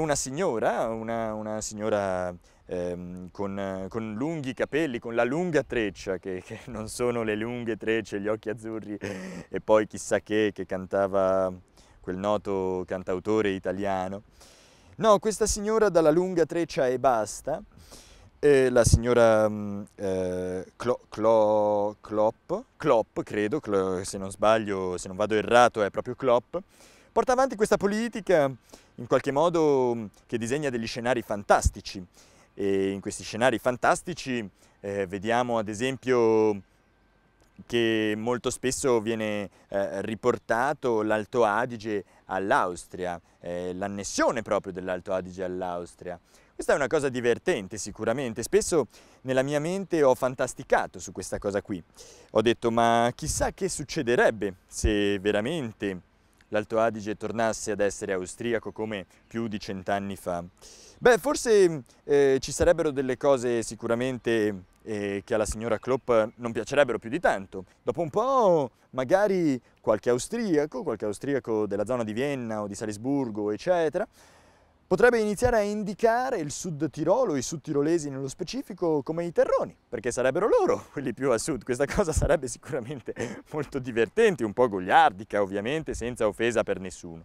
una signora, una, una signora ehm, con, con, lunghi capelli, con la lunga treccia, che, che, non sono le lunghe trecce, gli occhi azzurri e poi chissà che, che cantava quel noto cantautore italiano. No, questa signora dalla lunga treccia e basta, eh, la signora mm, eh, Clo, Clo, Clop, Clop credo, Clop, se non sbaglio, se non vado errato è proprio Clop, porta avanti questa politica in qualche modo che disegna degli scenari fantastici e in questi scenari fantastici eh, vediamo ad esempio che molto spesso viene eh, riportato l'Alto Adige all'Austria, eh, l'annessione proprio dell'Alto Adige all'Austria. Questa è una cosa divertente sicuramente, spesso nella mia mente ho fantasticato su questa cosa qui. Ho detto ma chissà che succederebbe se veramente l'Alto Adige tornasse ad essere austriaco come più di cent'anni fa? Beh, forse eh, ci sarebbero delle cose sicuramente eh, che alla signora Klopp non piacerebbero più di tanto. Dopo un po' magari qualche austriaco, qualche austriaco della zona di Vienna o di Salisburgo, eccetera, potrebbe iniziare a indicare il sud Tirolo, i sud tirolesi nello specifico, come i terroni, perché sarebbero loro quelli più a sud. Questa cosa sarebbe sicuramente molto divertente, un po' gogliardica ovviamente, senza offesa per nessuno.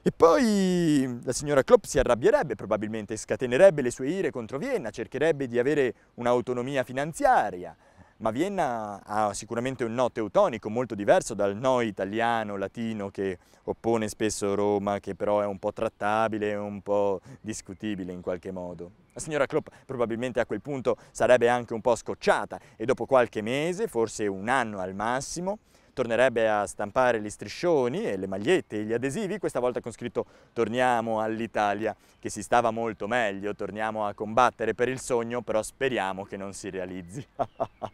E poi la signora Klopp si arrabbierebbe, probabilmente scatenerebbe le sue ire contro Vienna, cercherebbe di avere un'autonomia finanziaria, ma Vienna ha sicuramente un no teutonico molto diverso dal no italiano, latino che oppone spesso Roma, che però è un po' trattabile, un po' discutibile in qualche modo. La signora Klopp probabilmente a quel punto sarebbe anche un po' scocciata e dopo qualche mese, forse un anno al massimo, tornerebbe a stampare gli striscioni e le magliette e gli adesivi, questa volta con scritto torniamo all'Italia, che si stava molto meglio, torniamo a combattere per il sogno, però speriamo che non si realizzi.